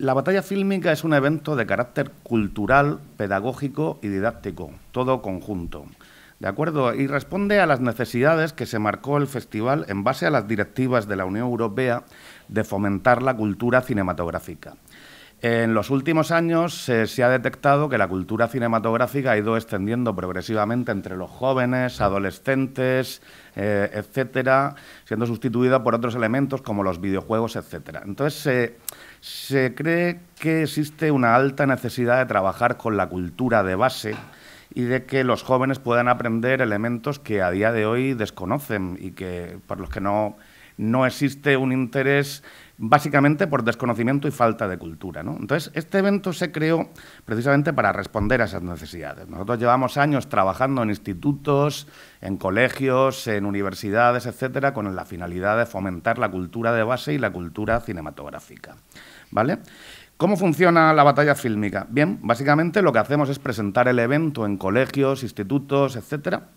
La batalla fílmica es un evento de carácter cultural, pedagógico y didáctico, todo conjunto. De acuerdo, y responde a las necesidades que se marcó el festival en base a las directivas de la Unión Europea de fomentar la cultura cinematográfica. En los últimos años eh, se ha detectado que la cultura cinematográfica ha ido extendiendo progresivamente entre los jóvenes, adolescentes, eh, etcétera, siendo sustituida por otros elementos como los videojuegos, etcétera. Entonces, se cree que existe una alta necesidad de trabajar con la cultura de base y de que los jóvenes puedan aprender elementos que a día de hoy desconocen y que por los que no no existe un interés básicamente por desconocimiento y falta de cultura. ¿no? Entonces, este evento se creó precisamente para responder a esas necesidades. Nosotros llevamos años trabajando en institutos, en colegios, en universidades, etcétera, con la finalidad de fomentar la cultura de base y la cultura cinematográfica. ¿Vale? ¿Cómo funciona la batalla fílmica? Bien, básicamente lo que hacemos es presentar el evento en colegios, institutos, etcétera,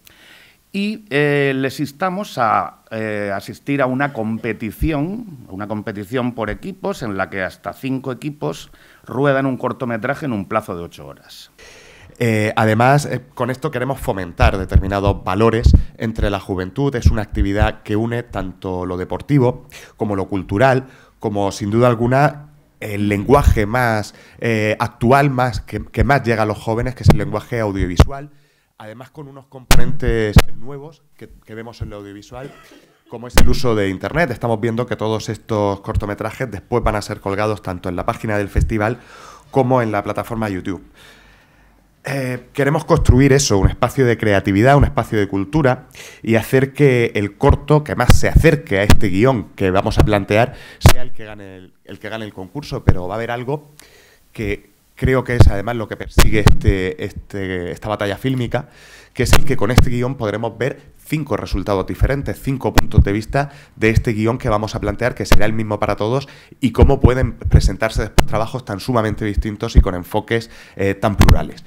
y eh, les instamos a eh, asistir a una competición, una competición por equipos en la que hasta cinco equipos ruedan un cortometraje en un plazo de ocho horas. Eh, además, con esto queremos fomentar determinados valores entre la juventud. Es una actividad que une tanto lo deportivo como lo cultural, como sin duda alguna el lenguaje más actual, más, que más llega a los jóvenes, que es el lenguaje audiovisual además con unos componentes nuevos que, vemos en lo audiovisual, como es el uso de Internet. Estamos viendo que todos estos cortometrajes después van a ser colgados tanto en la página del festival como en la plataforma YouTube. Eh, queremos construir eso, un espacio de creatividad, un espacio de cultura y hacer que el corto que más se acerque a este guión que vamos a plantear sea el que gane el concurso, pero va a haber algo que, creo que es además lo que persigue este, este, esta batalla fílmica, que es el que con este guión podremos ver cinco resultados diferentes, cinco puntos de vista de este guión que vamos a plantear, que será el mismo para todos, y cómo pueden presentarse después trabajos tan sumamente distintos y con enfoques eh, tan plurales.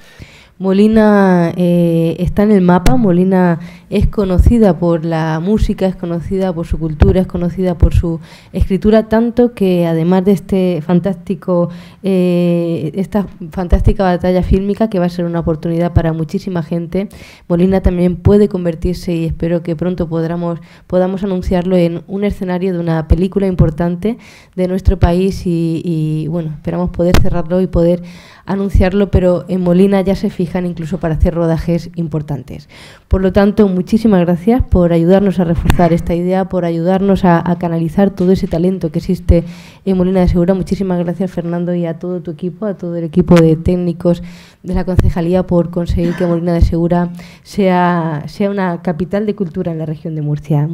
Molina eh, está en el mapa, Molina es conocida por la música, es conocida por su cultura, es conocida por su escritura, tanto que además de este fantástico, eh, esta fantástica batalla fílmica que va a ser una oportunidad para muchísima gente, Molina también puede convertirse y y espero que pronto podamos, podamos anunciarlo en un escenario de una película importante de nuestro país y, y bueno, esperamos poder cerrarlo y poder anunciarlo, pero en Molina ya se fijan incluso para hacer rodajes importantes. Por lo tanto, muchísimas gracias por ayudarnos a reforzar esta idea, por ayudarnos a, canalizar todo ese talento que existe en Molina de Segura. Muchísimas gracias, Fernando, y a todo tu equipo, a todo el equipo de técnicos de la concejalía por conseguir que Molina de Segura sea, sea una capital de cultura en la región de Murcia.